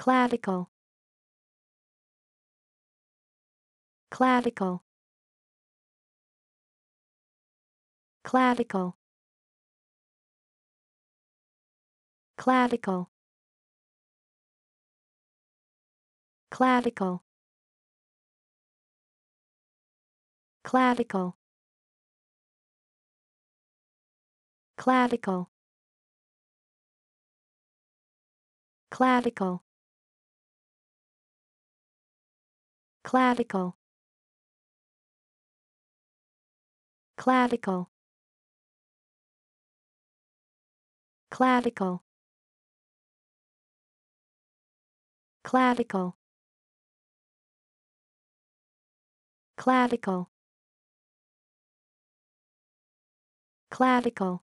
clavicle clavicle clavicle clavicle clavicle clavicle clavicle clavicle clavicle clavicle clavicle clavicle clavicle clavicle